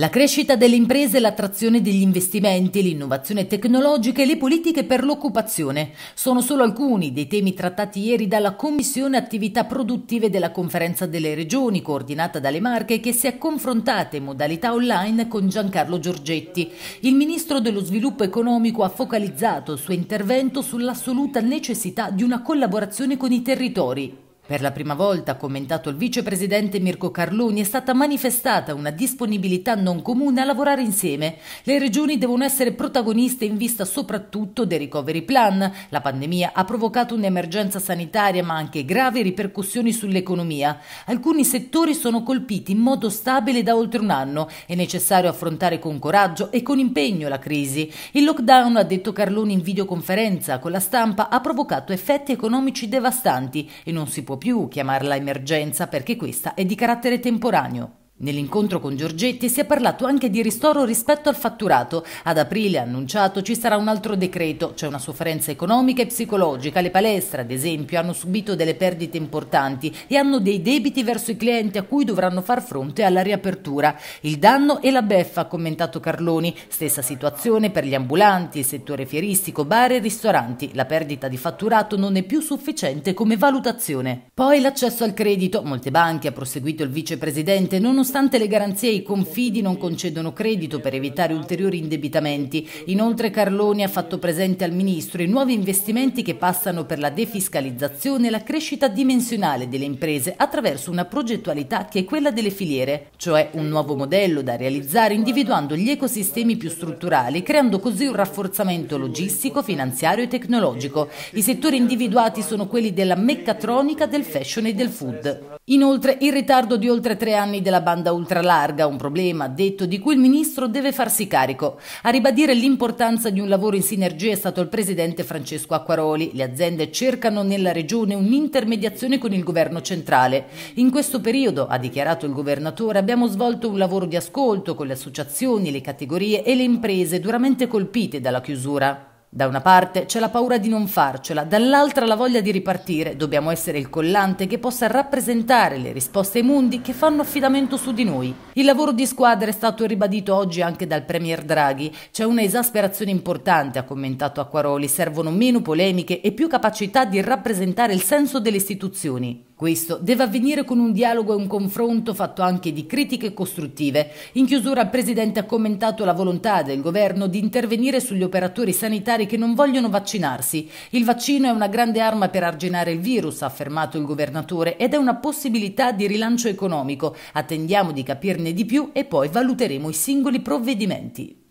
La crescita delle imprese, l'attrazione degli investimenti, l'innovazione tecnologica e le politiche per l'occupazione sono solo alcuni dei temi trattati ieri dalla Commissione Attività Produttive della Conferenza delle Regioni, coordinata dalle Marche, che si è confrontata in modalità online con Giancarlo Giorgetti. Il ministro dello Sviluppo Economico ha focalizzato il suo intervento sull'assoluta necessità di una collaborazione con i territori per la prima volta, ha commentato il vicepresidente Mirko Carloni, è stata manifestata una disponibilità non comune a lavorare insieme. Le regioni devono essere protagoniste in vista soprattutto dei recovery plan. La pandemia ha provocato un'emergenza sanitaria ma anche gravi ripercussioni sull'economia. Alcuni settori sono colpiti in modo stabile da oltre un anno. È necessario affrontare con coraggio e con impegno la crisi. Il lockdown, ha detto Carloni in videoconferenza con la stampa, ha provocato effetti economici devastanti e non si può più chiamarla emergenza perché questa è di carattere temporaneo. Nell'incontro con Giorgetti si è parlato anche di ristoro rispetto al fatturato. Ad aprile, annunciato, ci sarà un altro decreto. C'è cioè una sofferenza economica e psicologica. Le palestre, ad esempio, hanno subito delle perdite importanti e hanno dei debiti verso i clienti a cui dovranno far fronte alla riapertura. Il danno e la beffa, ha commentato Carloni. Stessa situazione per gli ambulanti, il settore fieristico, bar e ristoranti. La perdita di fatturato non è più sufficiente come valutazione. Poi l'accesso al credito. Molte banche, ha proseguito il vicepresidente, nonostante Nonostante le garanzie, i confidi non concedono credito per evitare ulteriori indebitamenti. Inoltre Carloni ha fatto presente al Ministro i nuovi investimenti che passano per la defiscalizzazione e la crescita dimensionale delle imprese attraverso una progettualità che è quella delle filiere, cioè un nuovo modello da realizzare individuando gli ecosistemi più strutturali, creando così un rafforzamento logistico, finanziario e tecnologico. I settori individuati sono quelli della meccatronica, del fashion e del food. Inoltre il ritardo di oltre tre anni della banca banda ultralarga, un problema, detto, di cui il ministro deve farsi carico. A ribadire l'importanza di un lavoro in sinergia è stato il presidente Francesco Acquaroli. Le aziende cercano nella regione un'intermediazione con il governo centrale. In questo periodo, ha dichiarato il governatore, abbiamo svolto un lavoro di ascolto con le associazioni, le categorie e le imprese duramente colpite dalla chiusura. Da una parte c'è la paura di non farcela, dall'altra la voglia di ripartire. Dobbiamo essere il collante che possa rappresentare le risposte ai mondi che fanno affidamento su di noi. Il lavoro di squadra è stato ribadito oggi anche dal Premier Draghi. C'è una esasperazione importante, ha commentato Acquaroli. Servono meno polemiche e più capacità di rappresentare il senso delle istituzioni. Questo deve avvenire con un dialogo e un confronto fatto anche di critiche costruttive. In chiusura il Presidente ha commentato la volontà del Governo di intervenire sugli operatori sanitari che non vogliono vaccinarsi. Il vaccino è una grande arma per arginare il virus, ha affermato il Governatore, ed è una possibilità di rilancio economico. Attendiamo di capirne di più e poi valuteremo i singoli provvedimenti.